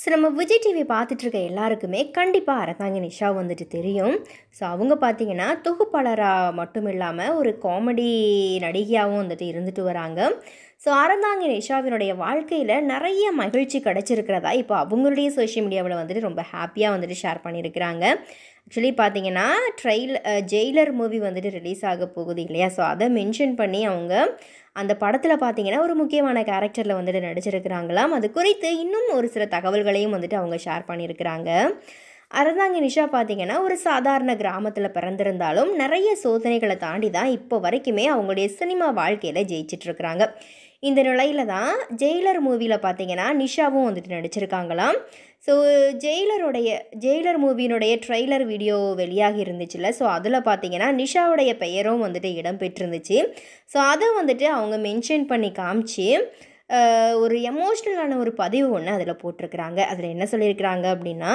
so நம்ம Vijay TV பார்த்துட்ருக்க எல்லாருக்குமே கண்டிப்பாக அரசாங்க நிஷா வந்துட்டு தெரியும் ஸோ அவங்க பார்த்தீங்கன்னா தொகுப்பாளராக மட்டும் இல்லாமல் ஒரு காமெடி நடிகையாகவும் வந்துட்டு இருந்துட்டு வராங்க ஸோ அறந்தாங்க நிஷாவினுடைய வாழ்க்கையில் நிறைய மகிழ்ச்சி கிடச்சிருக்கிறதா இப்போ அவங்களுடைய சோஷியல் மீடியாவில் வந்துட்டு ரொம்ப ஹாப்பியாக வந்துட்டு ஷேர் பண்ணியிருக்கிறாங்க ஆக்சுவலி பார்த்தீங்கன்னா ட்ரெயில் ஜெயிலர் மூவி வந்துட்டு ரிலீஸ் ஆக போகுது இல்லையா ஸோ அதை மென்ஷன் பண்ணி அவங்க அந்த படத்தில் பார்த்தீங்கன்னா ஒரு முக்கியமான கேரக்டரில் வந்துட்டு நடிச்சிருக்கிறாங்களாம் அது குறித்து இன்னும் ஒரு சில தகவல்களையும் வந்துட்டு அவங்க ஷேர் பண்ணியிருக்கிறாங்க அரசாங்க நிஷா பார்த்தீங்கன்னா ஒரு சாதாரண கிராமத்தில் பிறந்திருந்தாலும் நிறைய சோதனைகளை தாண்டி தான் இப்போ வரைக்குமே அவங்களுடைய சினிமா வாழ்க்கையில் ஜெயிச்சிட்ருக்கிறாங்க இந்த நிலையில தான் ஜெயிலர் மூவியில் பார்த்தீங்கன்னா நிஷாவும் வந்துட்டு நடிச்சிருக்காங்களாம் ஸோ ஜெயிலருடைய ஜெயிலர் மூவியினுடைய ட்ரெய்லர் வீடியோ வெளியாகி இருந்துச்சுல்ல ஸோ அதில் பார்த்தீங்கன்னா நிஷாவுடைய பெயரும் வந்துட்டு இடம்பெற்றிருந்துச்சு ஸோ அதை வந்துட்டு அவங்க மென்ஷன் பண்ணி காமிச்சு ஒரு எமோஷ்னலான ஒரு பதிவு ஒன்று அதில் போட்டிருக்கிறாங்க அதில் என்ன சொல்லியிருக்கிறாங்க அப்படின்னா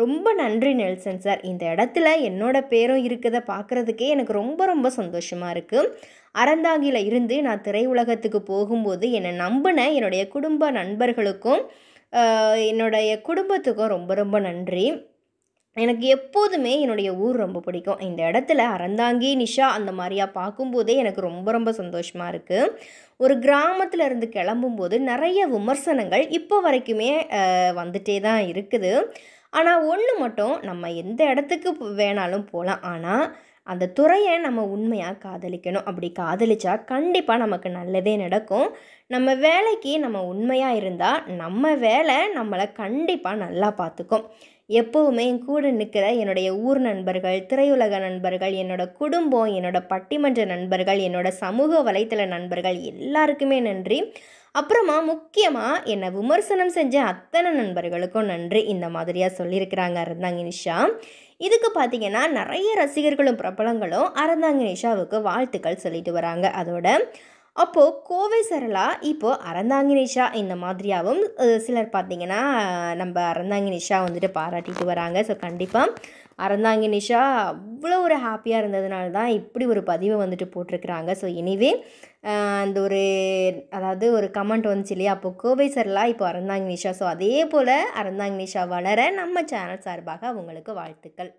ரொம்ப நன்றி நெல்சன் சார் இந்த இடத்துல என்னோட பேரும் இருக்கிறத பார்க்குறதுக்கே எனக்கு ரொம்ப ரொம்ப சந்தோஷமாக இருக்குது அறந்தாங்கியில் இருந்து நான் திரையுலகத்துக்கு போகும்போது என்னை நம்பின என்னுடைய குடும்ப நண்பர்களுக்கும் என்னுடைய குடும்பத்துக்கும் ரொம்ப ரொம்ப நன்றி எனக்கு எப்போதுமே என்னுடைய ஊர் ரொம்ப பிடிக்கும் இந்த இடத்துல அறந்தாங்கி நிஷா அந்த மாதிரியாக பார்க்கும்போதே எனக்கு ரொம்ப ரொம்ப சந்தோஷமாக இருக்குது ஒரு கிராமத்தில் இருந்து கிளம்பும்போது நிறைய விமர்சனங்கள் இப்போ வரைக்குமே வந்துட்டே தான் இருக்குது ஆனால் ஒன்று மட்டும் நம்ம எந்த இடத்துக்கு வேணாலும் போகலாம் ஆனால் அந்த துறையை நம்ம உண்மையாக காதலிக்கணும் அப்படி காதலிச்சா கண்டிப்பாக நமக்கு நல்லதே நடக்கும் நம்ம வேலைக்கு நம்ம உண்மையாக இருந்தால் நம்ம வேலை நம்மளை கண்டிப்பாக நல்லா பார்த்துக்கும் எப்போவுமே என் கூட நிற்கிற என்னுடைய ஊர் நண்பர்கள் திரையுலக நண்பர்கள் என்னோடய குடும்பம் என்னோடய பட்டிமன்ற நண்பர்கள் என்னோடய சமூக வலைத்தள நண்பர்கள் எல்லாருக்குமே நன்றி அப்புறமா முக்கியமாக என்னை விமர்சனம் செஞ்ச அத்தனை நண்பர்களுக்கும் நன்றி இந்த மாதிரியாக சொல்லியிருக்கிறாங்க நிஷா இதுக்கு பார்த்தீங்கன்னா நிறைய ரசிகர்களும் பிரபலங்களும் அறந்தாங்கினிஷாவுக்கு வாழ்த்துக்கள் சொல்லிட்டு வராங்க அதோட அப்போது கோவை சரளா இப்போது அறந்தாங்கினிஷா இந்த மாதிரியாகவும் சிலர் பார்த்திங்கன்னா நம்ம அறந்தாங்கினிஷா வந்துட்டு பாராட்டிட்டு வராங்க ஸோ கண்டிப்பாக அறந்தாங்கி நிஷா அவ்வளோ ஒரு ஹாப்பியாக இருந்ததுனால தான் இப்படி ஒரு பதிவை வந்துட்டு போட்டிருக்கிறாங்க ஸோ இனிவே அந்த ஒரு அதாவது ஒரு கமெண்ட் வந்துச்சு இல்லையா அப்போ கோவை சர்லாம் இப்போ அறந்தாங்கி நிஷா ஸோ அதே போல் அறந்தாங்கி நிஷா வளர நம்ம சேனல் சார்பாக அவங்களுக்கு வாழ்த்துக்கள்